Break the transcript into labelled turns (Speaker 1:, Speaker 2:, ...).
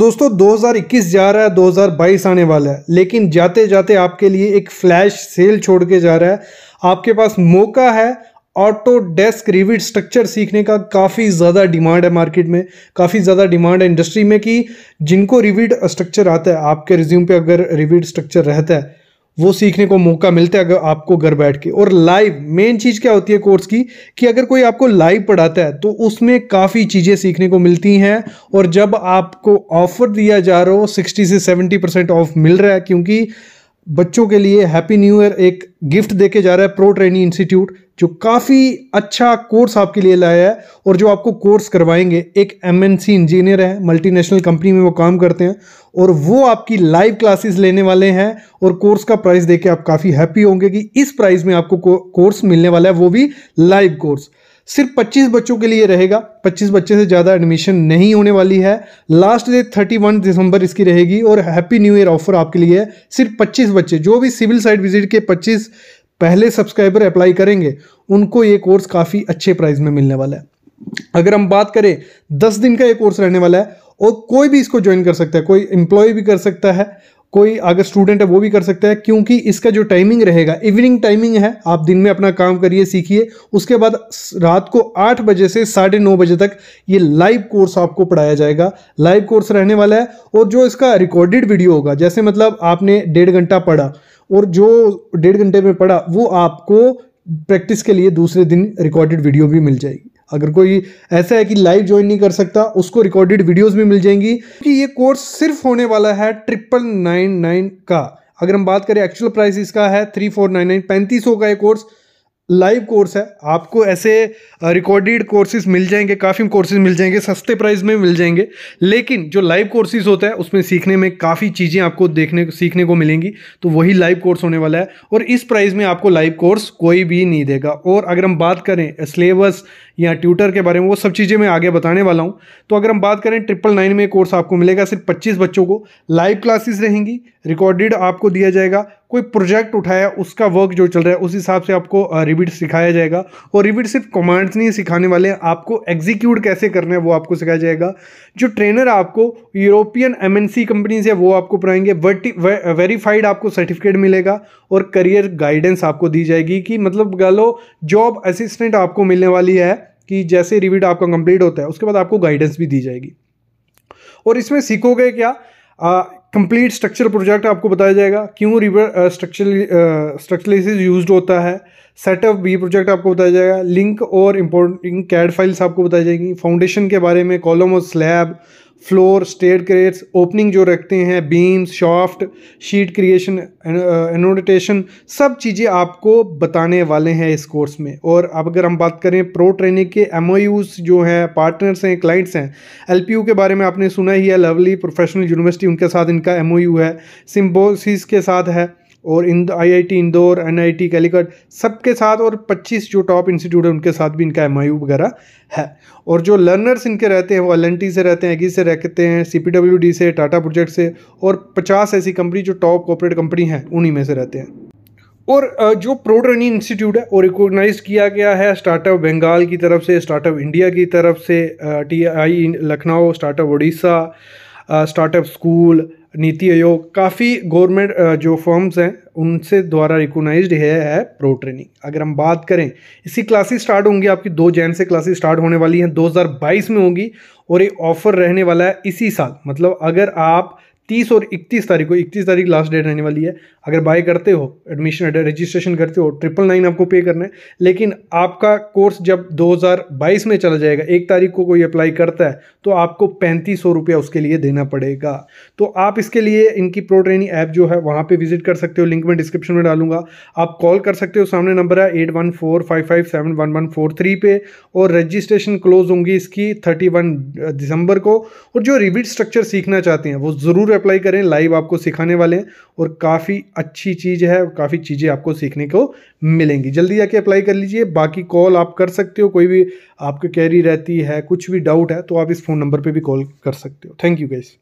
Speaker 1: दोस्तों 2021 जा रहा है 2022 आने वाला है लेकिन जाते जाते आपके लिए एक फ्लैश सेल छोड़ के जा रहा है आपके पास मौका है ऑटो डेस्क रिविट स्ट्रक्चर सीखने का काफ़ी ज़्यादा डिमांड है मार्केट में काफ़ी ज़्यादा डिमांड है इंडस्ट्री में कि जिनको रिविट स्ट्रक्चर आता है आपके रिज्यूम पे अगर रिविट स्ट्रक्चर रहता है वो सीखने को मौका मिलता है अगर आपको घर बैठ के और लाइव मेन चीज़ क्या होती है कोर्स की कि अगर कोई आपको लाइव पढ़ाता है तो उसमें काफ़ी चीज़ें सीखने को मिलती हैं और जब आपको ऑफर दिया जा रहा हो सिक्सटी से सेवेंटी परसेंट ऑफ मिल रहा है क्योंकि बच्चों के लिए हैप्पी न्यू ईयर एक गिफ्ट देके जा रहा है प्रो ट्रेनिंग इंस्टीट्यूट जो काफ़ी अच्छा कोर्स आपके लिए लाया है और जो आपको कोर्स करवाएंगे एक एमएनसी इंजीनियर है मल्टीनेशनल कंपनी में वो काम करते हैं और वो आपकी लाइव क्लासेस लेने वाले हैं और कोर्स का प्राइस देके आप काफ़ी हैप्पी होंगे कि इस प्राइस में आपको कोर्स मिलने वाला है वो भी लाइव कोर्स सिर्फ 25 बच्चों के लिए रहेगा 25 बच्चे से ज़्यादा एडमिशन नहीं होने वाली है लास्ट डेट 31 दिसंबर इसकी रहेगी और हैप्पी न्यू ईयर ऑफर आपके लिए है सिर्फ 25 बच्चे जो भी सिविल साइड विजिट के 25 पहले सब्सक्राइबर अप्लाई करेंगे उनको ये कोर्स काफ़ी अच्छे प्राइस में मिलने वाला है अगर हम बात करें दस दिन का ये कोर्स रहने वाला है और कोई भी इसको ज्वाइन कर सकता है कोई एम्प्लॉय भी कर सकता है कोई अगर स्टूडेंट है वो भी कर सकता है क्योंकि इसका जो टाइमिंग रहेगा इवनिंग टाइमिंग है आप दिन में अपना काम करिए सीखिए उसके बाद रात को आठ बजे से साढ़े नौ बजे तक ये लाइव कोर्स आपको पढ़ाया जाएगा लाइव कोर्स रहने वाला है और जो इसका रिकॉर्डेड वीडियो होगा जैसे मतलब आपने डेढ़ घंटा पढ़ा और जो डेढ़ घंटे में पढ़ा वो आपको प्रैक्टिस के लिए दूसरे दिन रिकॉर्डेड वीडियो भी मिल जाएगी अगर कोई ऐसा है कि लाइव ज्वाइन नहीं कर सकता उसको रिकॉर्डेड वीडियोस भी मिल जाएंगी क्योंकि ये कोर्स सिर्फ होने वाला है ट्रिपल नाइन नाइन का अगर हम बात करें एक्चुअल प्राइस इसका है थ्री फोर नाइन नाइन पैंतीस सौ का ये कोर्स लाइव कोर्स है आपको ऐसे रिकॉर्डेड कोर्सेज मिल जाएंगे काफ़ी कोर्सेज मिल जाएंगे सस्ते प्राइस में मिल जाएंगे लेकिन जो लाइव कोर्सेज होता है उसमें सीखने में काफ़ी चीज़ें आपको देखने सीखने को मिलेंगी तो वही लाइव कोर्स होने वाला है और इस प्राइस में आपको लाइव कोर्स कोई भी नहीं देगा और अगर हम बात करें सिलेबस या ट्यूटर के बारे में वो सब चीज़ें मैं आगे बताने वाला हूँ तो अगर हम बात करें ट्रिपल नाइन में कोर्स आपको मिलेगा सिर्फ पच्चीस बच्चों को लाइव क्लासेस रहेंगी रिकॉर्डेड आपको दिया जाएगा कोई प्रोजेक्ट उठाया उसका वर्क जो चल रहा है उस हिसाब से आपको रिविट सिखाया जाएगा और रिविट सिर्फ कमांड्स नहीं सिखाने वाले आपको एग्जीक्यूट कैसे करना है वो आपको सिखाया जाएगा जो ट्रेनर आपको यूरोपियन एमएनसी कंपनीज है वो आपको पढ़ाएंगे वे, वेरीफाइड आपको सर्टिफिकेट मिलेगा और करियर गाइडेंस आपको दी जाएगी कि मतलब लो जॉब असिस्टेंट आपको मिलने वाली है कि जैसे रिविट आपका कंप्लीट होता है उसके बाद आपको गाइडेंस भी दी जाएगी और इसमें सीखोगे क्या कंप्लीट स्ट्रक्चर प्रोजेक्ट आपको बताया जाएगा क्यों रिवर स्ट्रक्चर स्ट्रक्चरलिस यूज होता है सेटअप बी प्रोजेक्ट आपको बताया जाएगा लिंक और इम्पोर्टिंग कैड फाइल्स आपको बताई जाएगी फाउंडेशन के बारे में कॉलम और slab floor stairs crates opening जो रखते हैं beams shaft sheet creation annotation सब चीज़ें आपको बताने वाले हैं इस कोर्स में और अब अगर हम बात करें प्रो ट्रेनिंग के एम जो हैं पार्टनर्स हैं क्लाइंट्स हैं एल के बारे में आपने सुना ही है लवली प्रोफेशनल यूनिवर्सिटी उनके साथ इनका एम है सिम्बोसिस के साथ है और इन टी इंदौर एन एनआईटी सब सबके साथ और 25 जो टॉप इंस्टीट्यूट है उनके साथ भी इनका एम वगैरह है और जो लर्नर्स इनके रहते हैं वो एल से रहते हैं एगी से रहते हैं सी से टाटा प्रोजेक्ट से और पचास ऐसी कंपनी जो टॉप कॉपरेट कंपनी हैं उन्हीं में से रहते हैं और जो प्रो इंस्टीट्यूट है वो रिकोगनाइज किया गया है स्टार्टअप बंगाल की तरफ से स्टार्टअप इंडिया की तरफ से T I Lucknow startup Orissa startup school NITI Aayog काफ़ी गवर्नमेंट जो फॉर्म्स हैं उनसे द्वारा रिकोगनाइज है, है प्रो ट्रेनिंग अगर हम बात करें इसी क्लासेस स्टार्ट होंगी आपकी दो जैन से क्लासेस स्टार्ट होने वाली हैं 2022 में होंगी और ये ऑफर रहने वाला है इसी साल मतलब अगर आप तीस और इकतीस तारीख को इकतीस तारीख लास्ट डेट रहने वाली है अगर बाय करते हो एडमिशन रजिस्ट्रेशन करते हो ट्रिपल नाइन आपको पे करना है लेकिन आपका कोर्स जब 2022 में चला जाएगा एक तारीख को कोई अप्लाई करता है तो आपको पैंतीस सौ रुपया उसके लिए देना पड़ेगा तो आप इसके लिए इनकी प्रो ट्रेनिंग ऐप जो है वहाँ पर विजिट कर सकते हो लिंक मैं डिस्क्रिप्शन में डालूंगा आप कॉल कर सकते हो सामने नंबर है eight one four five five seven one one four three पे और रजिस्ट्रेशन क्लोज होंगी इसकी थर्टी वन uh, दिसंबर को और जो रिविट स्ट्रक्चर सीखना चाहते हैं वो ज़रूर अप्लाई करें लाइव आपको सिखाने वाले हैं और काफ़ी अच्छी चीज़ है काफ़ी चीज़ें आपको सीखने को मिलेंगी जल्दी जाके अप्लाई कर लीजिए बाकी कॉल आप कर सकते हो कोई भी आपकी कैरी रहती है कुछ भी डाउट है तो आप इस फ़ोन नंबर पर भी कॉल कर सकते हो थैंक यू गैस